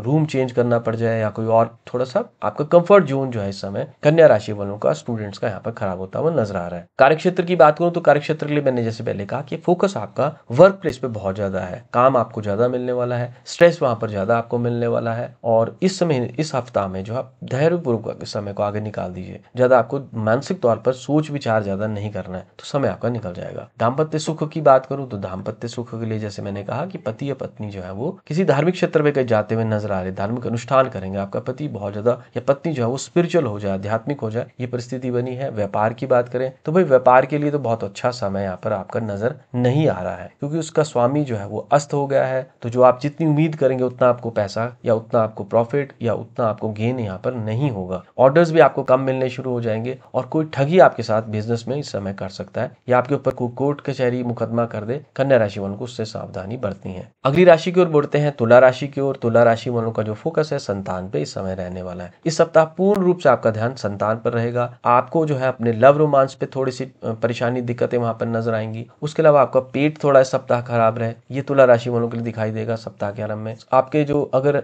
रूम चेंज करना पड़ जाए या कोई और थोड़ा सा आपका कंफर्ट जोन जो है इस समय कन्या राशि वालों का स्टूडेंट्स का यहाँ पर खराब होता हुआ नजर आ रहा है कार्यक्षेत्र की बात करूँ तो कार्यक्षेत्र के लिए मैंने जैसे पहले कहा कि फोकस आपका वर्क प्लेस पे बहुत ज्यादा है काम आपको ज्यादा मिलने वाला है स्ट्रेस वहां पर ज्यादा आपको मिलने वाला है और इस समय इस हफ्ता में जो आप धैर्यपूर्वक समय को आगे निकाल दीजिए ज्यादा आपको मानसिक तौर पर सोच विचार ज़्यादा नहीं करना है तो समय आपका निकल जाएगा दाम्पत्य सुख की बात करूँ तो दाम्पत्य सुख के लिए जैसे मैंने कहा कि पति या पत्नी जो है वो किसी धार्मिक क्षेत्र में कहीं जाते हुए नजर आ रहे धार्मिक अनुष्ठान करेंगे आपका पति बहुत ज़्यादा या पत्नी जो है वो स्पिरिचुअल हो जाए आध्यात्मिक हो जाए ये परिस्थिति बनी है व्यापार की बात करें तो भाई व्यापार के लिए तो बहुत अच्छा समय यहाँ पर आपका नजर नहीं आ रहा है क्योंकि उसका स्वामी जो है वो अस्त हो गया है तो जो आप जितनी उम्मीद करेंगे उतना आपको पैसा या उतना आपको प्रॉफिट या उतना आपको गेन यहाँ पर नहीं होगा ऑर्डर्स भी आपको कम मिलने शुरू हो जाएंगे और कोई ठगी आपके साथ बिजनेस में इस समय कर सकता है या आपके ऊपर कोर्ट कचहरी मुकदमा कर दे कन्या राशि वालों को उससे सावधानी बरतनी है अगली राशि की ओर बढ़ते हैं तुला राशि की ओर तुला राशि वालों का जो फोकस है संतान पे इस समय रहने वाला है इस सप्ताह पूर्ण रूप से आपका ध्यान संतान पर रहेगा आपको जो है अपने लव रोमांस पे थोड़ी सी परेशानी दिक्कतें वहां पर नजर आएंगी उसके अलावा आपका पेट थोड़ा इस सप्ताह खराब रहे ये तुला राशि वालों के लिए दिखाई देगा सप्ताह के आरंभ में आपके जो अगर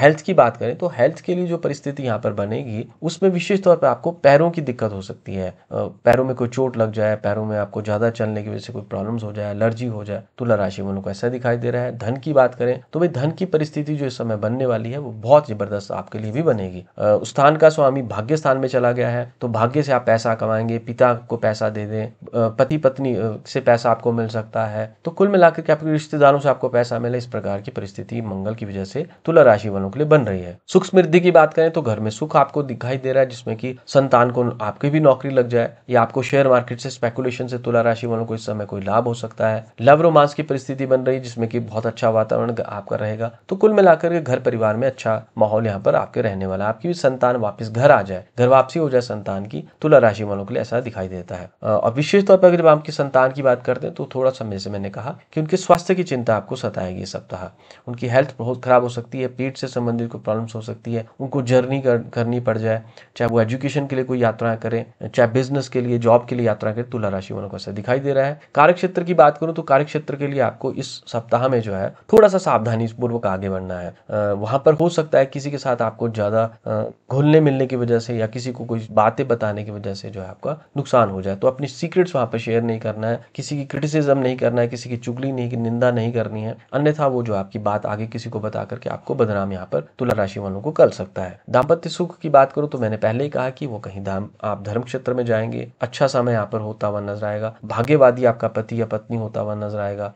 हेल्थ की बात करें तो हेल्थ के लिए जो परिस्थिति यहाँ पर बनेगी उसमें विशेष तौर पर आपको पैरों की दिक्कत हो सकती है सकती है पैरों में कोई चोट लग जाए पैरों में आपको ज़्यादा चलने की वजह से कोई प्रॉब्लम्स हो जाए एलर्जी हो जाए तो तुला राशि वालों को ऐसा दिखाई दे रहा है धन की बात करें तो भाई धन की परिस्थिति जो इस समय बनने वाली है वो बहुत जबरदस्त आपके लिए भी बनेगी उस स्थान का स्वामी भाग्य स्थान में चला गया है तो भाग्य से आप पैसा कमाएंगे पिता को पैसा दे दें पति पत्नी से पैसा आपको मिल सकता है तो कुल मिलाकर के आपके रिश्तेदारों से आपको पैसा मिले इस प्रकार की परिस्थिति मंगल की वजह से तुला राशि वालों के लिए बन रही है सुख समृद्धि की बात करें तो घर में सुख आपको दिखाई दे रहा है जिसमें कि संतान को आपके भी नौकरी नौकरी लग जाए या आपको शेयर मार्केट से स्पेकुलेशन से तुला राशि वालों को इस समय कोई लाभ हो सकता है लव रोमांस की परिस्थिति बन रही जिसमें कि बहुत अच्छा वातावरण आपका रहेगा तो कुल मिलाकर के घर परिवार में अच्छा माहौल यहाँ पर आपके रहने वाला आपकी भी संतान वापिस घर आ जाए घर वापसी हो जाए संतान की तुला राशि वालों के लिए ऐसा दिखाई देता है और विशेष तौर पर अगर आपकी संतान की बात करते हैं तो थोड़ा समय से मैंने कहा कि उनके स्वास्थ्य की चिंता आपको सताएगी सप्ताह उनकी हेल्थ बहुत खराब हो सकती है पेट से संबंधित कोई प्रॉब्लम्स हो सकती है उनको जर्नी करनी पड़ जाए चाहे वो एजुकेशन के लिए कोई यात्राएं करें चाहे बिजनेस के लिए जॉब के लिए यात्रा करें तुला राशि वालों को ऐसा दिखाई दे रहा है कार्यक्षेत्र की बात करूँ तो कार्यक्षेत्र के लिए आपको इस सप्ताह में जो है थोड़ा सा सावधानी पूर्वक आगे बढ़ना है वहां पर हो सकता है किसी के साथ आपको ज्यादा घुलने मिलने की वजह से या किसी को कोई बातें बताने की वजह से जो है आपका नुकसान हो जाए तो अपनी सीक्रेट्स वहां पर शेयर नहीं करना है किसी की क्रिटिसिज्म नहीं करना है किसी की चुगली नहीं की निंदा नहीं करनी है अन्यथा वो जो आपकी बात आगे किसी को बता करके आपको बदनाम यहाँ पर तुला राशि वालों को कर सकता है दाम्पत्य सुख की बात करूँ तो मैंने पहले ही कहा कि वो कहीं धाम आप धर्म क्षेत्र क्षेत्र में जाएंगे अच्छा समय यहाँ पर होता हुआ नजर आएगा भाग्यवादी आपका पति या पत्नी होता हुआ नजर आएगा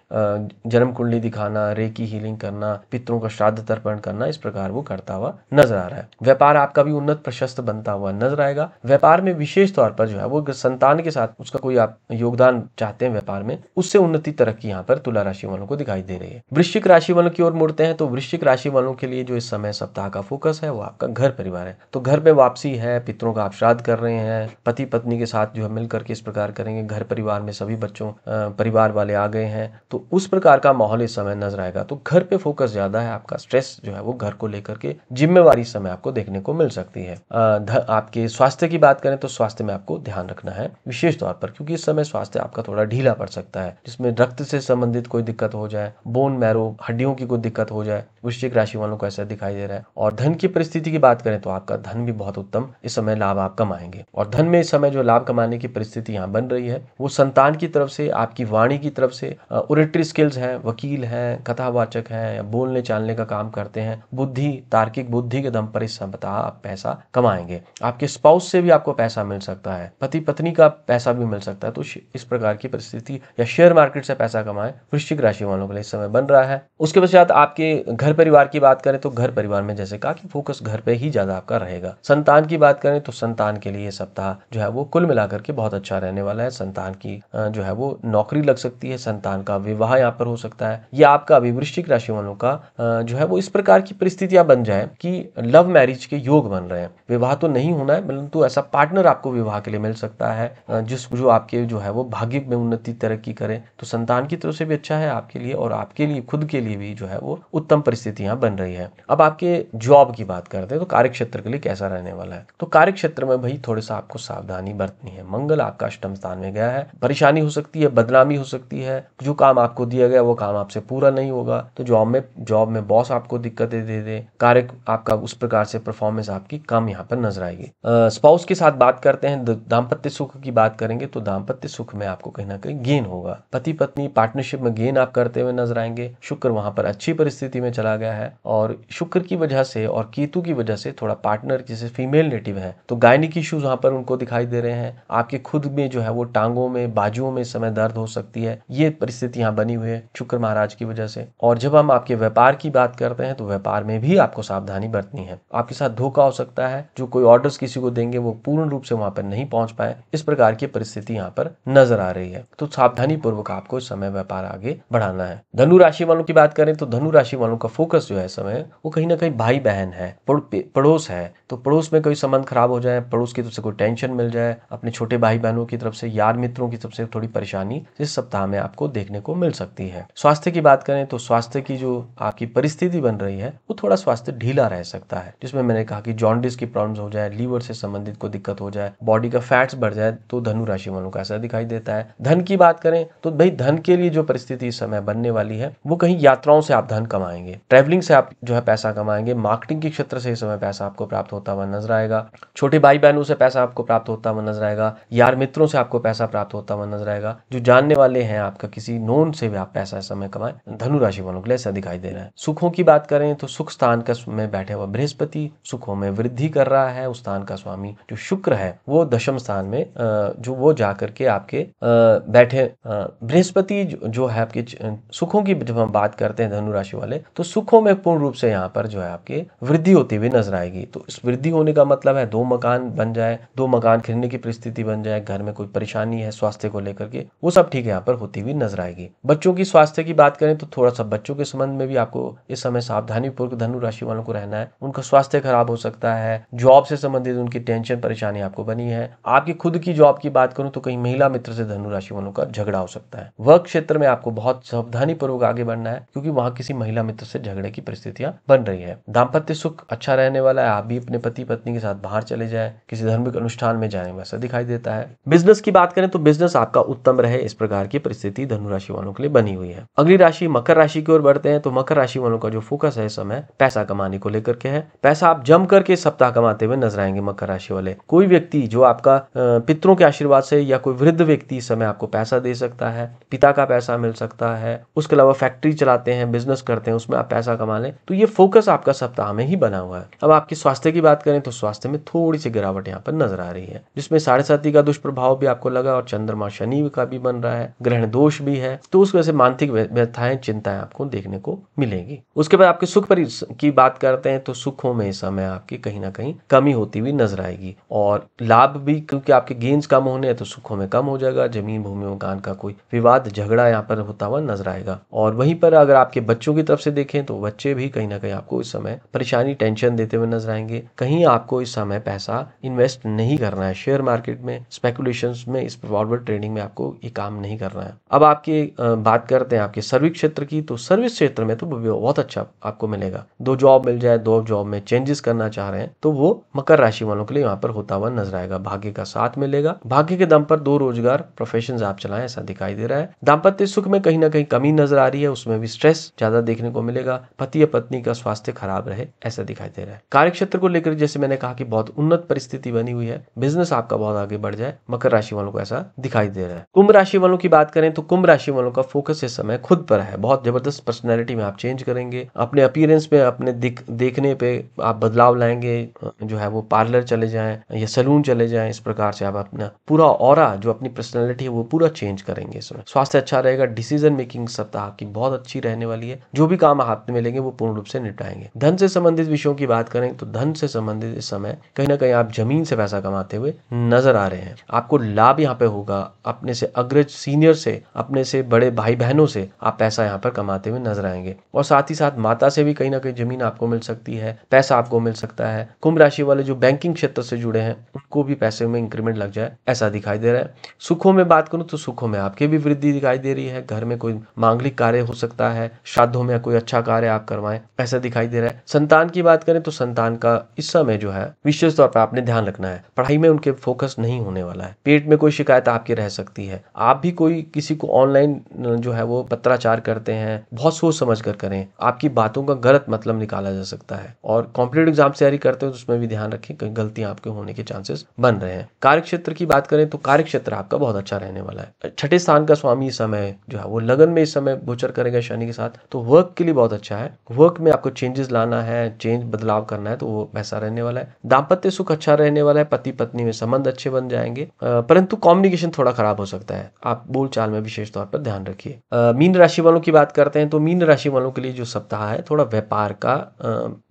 जन्म कुंडली दिखाना रेकी हीलिंग करना पितरों का श्राद्ध तर्पण करना इस प्रकार वो करता हुआ नजर आ रहा है व्यापार आपका भी उन्नत प्रशस्त बनता हुआ नजर आएगा व्यापार में विशेष तौर पर जो है वो संतान के साथ उसका कोई आप योगदान चाहते हैं व्यापार में उससे उन्नति तरक्की यहाँ पर तुला राशि वालों को दिखाई दे रही है वृश्चिक राशि वालों की ओर मुड़ते हैं तो वृश्चिक राशि वालों के लिए जो इस समय सप्ताह का फोकस है वो आपका घर परिवार है तो घर में वापसी है पितरों का आप श्राद्ध कर रहे हैं पति पति पत्नी के साथ जो है मिल करके इस प्रकार करेंगे घर परिवार में सभी बच्चों परिवार वाले आ गए हैं तो उस प्रकार का माहौल इस समय नजर आएगा तो घर पे फोकस ज्यादा है आपका स्ट्रेस जो है वो घर को लेकर के जिम्मेवारी समय आपको देखने को मिल सकती है आपके स्वास्थ्य की बात करें तो स्वास्थ्य में आपको ध्यान रखना है विशेष तौर पर क्योंकि इस समय स्वास्थ्य आपका थोड़ा ढीला पड़ सकता है जिसमें रक्त से संबंधित कोई दिक्कत हो जाए बोन मैरो हड्डियों की कोई दिक्कत हो जाए वृश्चिक राशि वालों को ऐसा दिखाई दे रहा है और धन की परिस्थिति की बात करें तो आपका धन भी बहुत उत्तम इस समय लाभ आप कमाएंगे और धन में में इस समय जो लाभ कमाने की परिस्थिति यहाँ बन रही है वो संतान की तरफ से आपकी वाणी की तरफ से ओरेटरी स्किल्स हैं वकील हैं कथावाचक हैं या बोलने चालने का काम करते हैं बुद्धि तार्किक बुद्धि के दम पर इस सप्ताह आप पैसा कमाएंगे आपके स्पाउस से भी आपको पैसा मिल सकता है पति पत्नी का पैसा भी मिल सकता है तो इस प्रकार की परिस्थिति या शेयर मार्केट से पैसा कमाए वृश्चिक राशि वालों के लिए इस समय बन रहा है उसके पश्चात आपके घर परिवार की बात करें तो घर परिवार में जैसे कहा कि फोकस घर पे ही ज्यादा आपका रहेगा संतान की बात करें तो संतान के लिए सप्ताह जो है वो कुल मिलाकर के बहुत अच्छा रहने वाला है संतान की जो है वो नौकरी लग सकती है संतान का विवाह यहाँ पर हो सकता है या आपका अभी वृश्चिक राशि वालों का जो है वो इस प्रकार की परिस्थितियां बन जाए कि लव मैरिज के योग बन रहे हैं विवाह तो नहीं होना है परंतु ऐसा पार्टनर आपको विवाह के लिए मिल सकता है जिस जो आपके जो है वो भाग्य में उन्नति तरक्की करे तो संतान की तरफ से भी अच्छा है आपके लिए और आपके लिए खुद के लिए भी जो है वो उत्तम परिस्थितियां बन रही है अब आपके जॉब की बात करते हैं तो कार्यक्षेत्र के लिए कैसा रहने वाला है तो कार्यक्षेत्र में भाई थोड़ा सा आपको सावधानी बरतनी है मंगल आपका अष्टम स्थान में गया है परेशानी हो सकती है बदनामी हो सकती है जो काम आपको दिया गया वो काम आपसे पूरा नहीं होगा तो जॉब में जॉब में बॉस आपको दिक्कतें दे दे कार्य आपका उस प्रकार से परफॉर्मेंस आपकी कम यहाँ पर नजर आएगी स्पाउस के साथ बात करते हैं दाम्पत्य सुख की बात करेंगे तो दाम्पत्य सुख में आपको कहीं ना कहीं गेन होगा पति पत्नी पार्टनरशिप में गेन आप करते हुए नजर आएंगे शुक्र वहां पर अच्छी परिस्थिति में चला गया है और शुक्र की वजह से और केतु की वजह से थोड़ा पार्टनर जैसे फीमेल नेटिव है तो गायनिक इश्यूज वहां पर उनको दिखाई दे रहे हैं आपके खुद में जो है वो टांगों में बाजुओं में समय दर्द हो सकती है ये परिस्थिति यहाँ बनी हुई है शुक्र महाराज की वजह से और जब हम आपके व्यापार की बात करते हैं तो व्यापार में भी आपको सावधानी बरतनी है आपके साथ धोखा हो सकता है जो कोई ऑर्डर किसी को देंगे वो पूर्ण रूप से वहां पर नहीं पहुंच पाए इस प्रकार की परिस्थिति यहाँ पर नजर आ रही है तो सावधानी पूर्वक आपको इस समय व्यापार आगे बढ़ाना है धनु राशि वालों की बात करें तो धनु राशि वालों का फोकस जो है समय वो कहीं ना कहीं भाई बहन है पड़ोस है तो पड़ोस में कोई संबंध खराब हो जाए पड़ोस की तो से कोई टेंशन मिल जाए अपने छोटे भाई बहनों की तरफ से यार मित्रों की तरफ से थोड़ी परेशानी इस सप्ताह में आपको देखने को मिल सकती है स्वास्थ्य की बात करें तो स्वास्थ्य की जो आपकी परिस्थिति बन रही है वो थोड़ा स्वास्थ्य ढीला रह सकता है जिसमें मैंने कहा कि जॉन्डिस की प्रॉब्लम हो जाए लीवर से संबंधित कोई दिक्कत हो जाए बॉडी का फैट्स बढ़ जाए तो धनु राशि वालों का ऐसा दिखाई देता है धन की बात करें तो भाई धन के लिए जो परिस्थिति इस समय बनने वाली है वो कहीं यात्राओं से आप धन कमाएंगे ट्रेवलिंग से आप जो है पैसा कमाएंगे मार्केटिंग के क्षेत्र से इस समय पैसा आपको प्राप्त होता हुआ नजर आएगा छोटे भाई बहनों से पैसा आपको प्राप्त होता हुआ नजर आएगा यार मित्रों से आपको पैसा प्राप्त होता हुआ नजर आएगा जो जानने वाले हैं आपका किसी नोन से भी आप पैसा समय कमाए धनु राशि वालों के लिए ऐसा दिखाई दे रहा है सुखों की बात करें तो सुख स्थान का में बैठे हुआ बृहस्पति सुखों में वृद्धि कर रहा है उस स्थान का स्वामी जो शुक्र है वो दशम स्थान में जो वो जाकर के आपके बैठे बृहस्पति जो है आपके सुखों की जब हम बात करते हैं धनु राशि वाले तो सुखों में पूर्ण रूप से यहाँ पर जो है आपके वृद्धि होती हुई नजर आएगी तो इस वृद्धि होने का मतलब है दो मकान बन जाए दो मकान मकान खरीदने की परिस्थिति बन जाए घर में कोई परेशानी है स्वास्थ्य को लेकर के वो सब ठीक है यहाँ पर होती हुई नजर आएगी बच्चों की स्वास्थ्य की बात करें तो थोड़ा सा बच्चों के संबंध में भी आपको इस समय सावधानी पूर्वक धनु राशि वालों को रहना है उनका स्वास्थ्य खराब हो सकता है जॉब से संबंधित उनकी टेंशन परेशानी आपको बनी है आपकी खुद की जॉब की बात करूं तो कहीं महिला मित्र से धनु राशि वालों का झगड़ा हो सकता है वर्क क्षेत्र में आपको बहुत सावधानी पूर्वक आगे बढ़ना है क्योंकि वहां किसी महिला मित्र से झगड़े की परिस्थितियां बन रही है दाम्पत्य सुख अच्छा रहने वाला है आप भी अपने पति पत्नी के साथ बाहर चले जाए किसी धार्मिक अनुष्ठान में में जाने वैसा दिखाई देता है बिजनेस की बात करें तो बिजनेस आपका उत्तम रहे इस प्रकार की परिस्थिति धनुराशि वालों के लिए बनी हुई है अगली राशि मकर राशि की ओर बढ़ते हैं तो मकर राशि वालों का जो फोकस है समय पैसा कमाने को लेकर के है पैसा आप जम करके सप्ताह कमाते हुए नजर आएंगे मकर राशि वाले कोई व्यक्ति जो आपका पितरों के आशीर्वाद से या कोई वृद्ध व्यक्ति इस समय आपको पैसा दे सकता है पिता का पैसा मिल सकता है उसके अलावा फैक्ट्री चलाते हैं बिजनेस करते हैं उसमें आप पैसा कमा लें तो ये फोकस आपका सप्ताह में ही बना हुआ है अब आपके स्वास्थ्य की बात करें तो स्वास्थ्य में थोड़ी सी गिरावट यहाँ पर नजर आ रही है रही है जिसमें साढ़े साथी का दुष्प्रभाव भी आपको लगा और चंद्रमा शनि का भी बन रहा है ग्रहण दोष भी है तो उस वजह से मानसिक व्यथाएं चिंताएं आपको देखने को मिलेगी उसके बाद आपके सुख परि की बात करते हैं तो सुखों में इस समय आपकी कहीं ना कहीं कमी होती हुई नजर आएगी और लाभ भी क्योंकि आपके गेंस कम होने हैं तो सुखों में कम हो जाएगा जमीन भूमि मकान का कोई विवाद झगड़ा यहाँ पर होता हुआ नजर आएगा और वहीं पर अगर आपके बच्चों की तरफ से देखें तो बच्चे भी कहीं ना कहीं आपको इस समय परेशानी टेंशन देते हुए नजर आएंगे कहीं आपको इस समय पैसा इन्वेस्ट नहीं करना करना है शेयर मार्केट में स्पेकुलेशन में इस फॉरवर्ड ट्रेडिंग में आपको ये काम नहीं करना है अब आपकी बात करते हैं आपके सर्विस क्षेत्र की तो सर्विस क्षेत्र में तो बहुत अच्छा आपको मिलेगा दो जॉब मिल जाए दो जॉब में चेंजेस करना चाह रहे हैं तो वो मकर राशि वालों के लिए यहाँ पर होता हुआ नजर आएगा भाग्य का साथ मिलेगा भाग्य के दम पर दो रोजगार प्रोफेशन आप चलाए ऐसा दिखाई दे रहा है दाम्पत्य सुख में कहीं ना कहीं कमी नजर आ रही है उसमें भी स्ट्रेस ज्यादा देखने को मिलेगा पति या पत्नी का स्वास्थ्य खराब रहे ऐसा दिखाई दे रहा है कार्यक्षेत्र को लेकर जैसे मैंने कहा कि बहुत उन्नत परिस्थिति बनी हुई है बिजनेस आपका बहुत आगे बढ़ जाए मकर राशि वालों को ऐसा दिखाई दे रहा है कुंभ राशि वालों की बात करें तो कुंभ राशि वालों का फोकस इस समय खुद पर है बहुत जबरदस्त पर्सनैलिटी में आप चेंज करेंगे अपने अपीयरेंस पे अपने दिख, देखने पे आप बदलाव लाएंगे जो है वो पार्लर चले जाए या सलून चले जाए इस प्रकार से आप अपना पूरा और जो अपनी पर्सनैलिटी है वो पूरा चेंज करेंगे इसमें स्वास्थ्य अच्छा रहेगा डिसीजन मेकिंग सप्ताह की बहुत अच्छी रहने वाली है जो भी काम हाथ में लेंगे वो पूर्ण रूप से निपटाएंगे धन से संबंधित विषयों की बात करें तो धन से संबंधित इस समय कहीं ना कहीं आप जमीन से पैसा कमाते हुए नजर आ रहे हैं आपको लाभ यहाँ पे होगा अपने से अग्रज सीनियर से अपने से बड़े भाई बहनों से आप पैसा यहाँ पर कमाते हुए नजर आएंगे और साथ ही साथ माता से भी कहीं ना कहीं जमीन आपको मिल सकती है पैसा आपको मिल सकता है कुंभ राशि वाले जो बैंकिंग क्षेत्र से जुड़े हैं उनको भी पैसे में इंक्रीमेंट लग जाए ऐसा दिखाई दे रहा है सुखों में बात करूं तो सुखों में आपकी भी वृद्धि दिखाई दे रही है घर में कोई मांगलिक कार्य हो सकता है श्राद्धों में कोई अच्छा कार्य आप करवाएं ऐसा दिखाई दे रहा है संतान की बात करें तो संतान का इस समय जो है विशेष तौर पर आपने ध्यान रखना है पढ़ाई में में उनके फोकस नहीं होने वाला है पेट में कोई शिकायत आपकी रह सकती है आप भी कोई किसी को ऑनलाइन जो है वो पत्राचार करते हैं बहुत सोच समझ कर करें आपकी बातों का गलत मतलब निकाला जा सकता है और कॉम्पिटेटिव एग्जाम तैयारी करते हो तो उसमें भी ध्यान रखें कहीं गलतियां आपके होने के चांसेस बन रहे हैं कार्य की बात करें तो कार्य आपका बहुत अच्छा रहने वाला है छठे स्थान का स्वामी समय जो है वो लगन में इस समय गोचर करेगा शनि के साथ तो वर्क के लिए बहुत अच्छा है वर्क में आपको चेंजेस लाना है चेंज बदलाव करना है तो वो वैसा रहने वाला है दाम्पत्य सुख अच्छा रहने वाला है पति पत्नी पत्नी में संबंध अच्छे बन जाएंगे परंतु कॉम्युनिकेशन थोड़ा खराब हो सकता है आप बोल चाल में विशेष तौर पर ध्यान रखिए मीन राशि वालों की बात करते हैं तो मीन राशि वालों के लिए जो सप्ताह है थोड़ा व्यापार का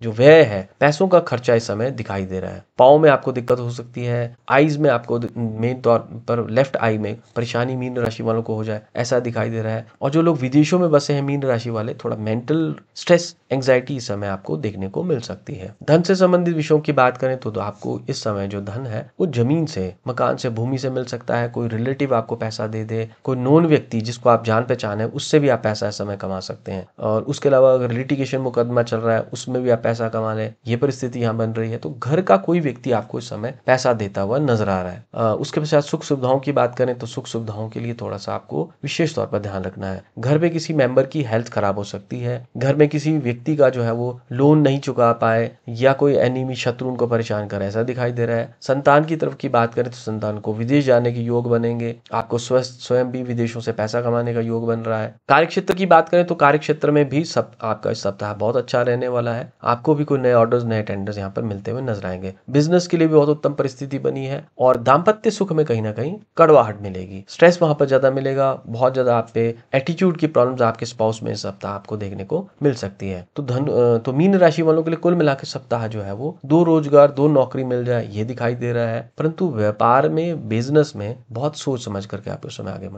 जो व्यय है पैसों का खर्चा इस समय दिखाई दे रहा है पाओ में आपको दिक्कत हो सकती है आईज में आपको मेन तौर पर लेफ्ट आई में परेशानी मीन राशि वालों को हो जाए ऐसा दिखाई दे रहा है और जो लोग विदेशों में बसे हैं मीन राशि वाले थोड़ा मेंटल स्ट्रेस एंग्जाइटी इस समय आपको देखने को मिल सकती है धन से संबंधित विषयों की बात करें तो, तो आपको इस समय जो धन है वो ज़मीन से मकान से भूमि से मिल सकता है कोई रिलेटिव आपको पैसा दे दे कोई नॉन व्यक्ति जिसको आप जान पहचान है उससे भी आप पैसा समय कमा सकते हैं और उसके अलावा अगर लिटिगेशन मुकदमा चल रहा है उसमें भी आप पैसा कमा लें ये परिस्थिति यहाँ बन रही है तो घर का कोई व्यक्ति आपको इस समय पैसा देता हुआ नजर आ रहा है आ, उसके पश्चात सुख सुविधाओं की बात करें तो सुख सुविधाओं के लिए थोड़ा सा आपको विशेष तौर पर ध्यान रखना है घर में किसी मेंबर की हेल्थ खराब हो सकती है घर में किसी व्यक्ति का जो है वो लोन नहीं चुका पाए या कोई एनिमी शत्रु उनको परेशान कर ऐसा दिखाई दे रहा है संतान की तरफ की बात करें तो संतान को विदेश जाने के योग बनेंगे आपको स्वस्थ स्वयं भी विदेशों से पैसा कमाने का योग बन रहा है कार्यक्षेत्र की बात करें तो कार्यक्षेत्र में भी सब आपका इस सप्ताह बहुत अच्छा रहने वाला है आपको भी कोई नए ऑर्डर नए टेंडर्स यहाँ पर मिलते हुए नजर आएंगे बिजनेस के लिए भी बहुत उत्तम परिस्थिति बनी है और दाम्पत्य सुख में कहीं ना कहीं कड़वाहट मिलेगी स्ट्रेस वहां पर ज्यादा मिलेगा बहुत ज्यादा आप पे एटीट्यूड की प्रॉब्लम आपके स्पाउस में इस सप्ताह आपको देखने को मिल सकती है तो धन तो मीन राशि वालों के लिए कुल मिला सप्ताह जो है वो दो रोजगार दो नौकरी मिल जाए ये दिखाई दे रहा है है परंतु व्यापार में बिजनेस में बहुत सोच समझ करके आप उस समय आगे बढ़